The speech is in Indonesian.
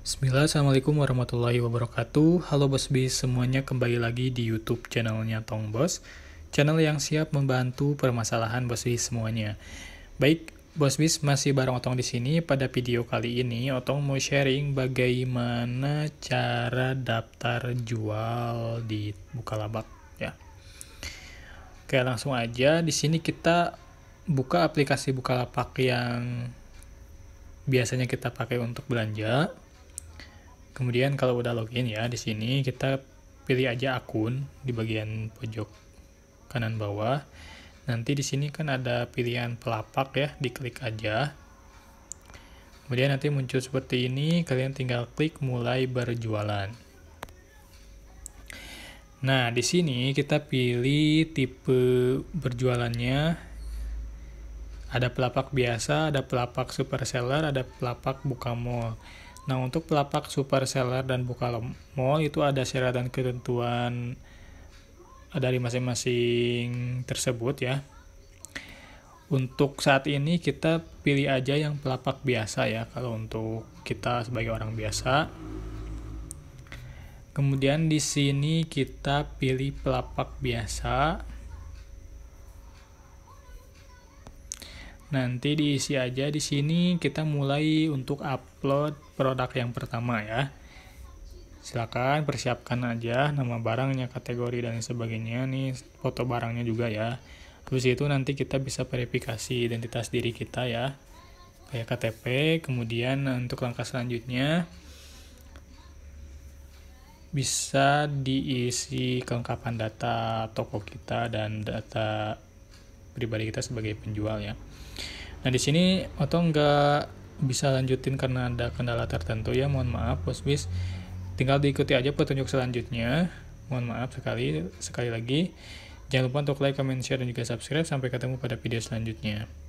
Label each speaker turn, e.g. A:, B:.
A: Bismillah, Assalamualaikum warahmatullahi wabarakatuh Halo Bos Bis, semuanya kembali lagi di Youtube channelnya Tong Bos Channel yang siap membantu permasalahan Bos Bis semuanya Baik, Bos Bis masih bareng Otong di sini Pada video kali ini, Otong mau sharing bagaimana cara daftar jual di Bukalabak ya. Oke, langsung aja di sini kita buka aplikasi Bukalapak yang biasanya kita pakai untuk belanja Kemudian kalau udah login ya di sini kita pilih aja akun di bagian pojok kanan bawah. Nanti di sini kan ada pilihan pelapak ya, diklik aja. Kemudian nanti muncul seperti ini, kalian tinggal klik mulai berjualan. Nah, di sini kita pilih tipe berjualannya. Ada pelapak biasa, ada pelapak super seller, ada pelapak buka mall. Nah, untuk pelapak super seller dan buka mall itu ada syarat dan ketentuan dari masing-masing tersebut ya. Untuk saat ini kita pilih aja yang pelapak biasa ya kalau untuk kita sebagai orang biasa. Kemudian di sini kita pilih pelapak biasa. Nanti diisi aja di sini kita mulai untuk upload produk yang pertama ya. Silakan persiapkan aja nama barangnya, kategori dan sebagainya nih, foto barangnya juga ya. terus itu nanti kita bisa verifikasi identitas diri kita ya. Kayak KTP, kemudian untuk langkah selanjutnya bisa diisi kelengkapan data toko kita dan data pribadi kita sebagai penjual ya. Nah di sini Oto nggak bisa lanjutin karena ada kendala tertentu ya. Mohon maaf Bos Bis. Tinggal diikuti aja petunjuk selanjutnya. Mohon maaf sekali sekali lagi. Jangan lupa untuk like, comment, share, dan juga subscribe. Sampai ketemu pada video selanjutnya.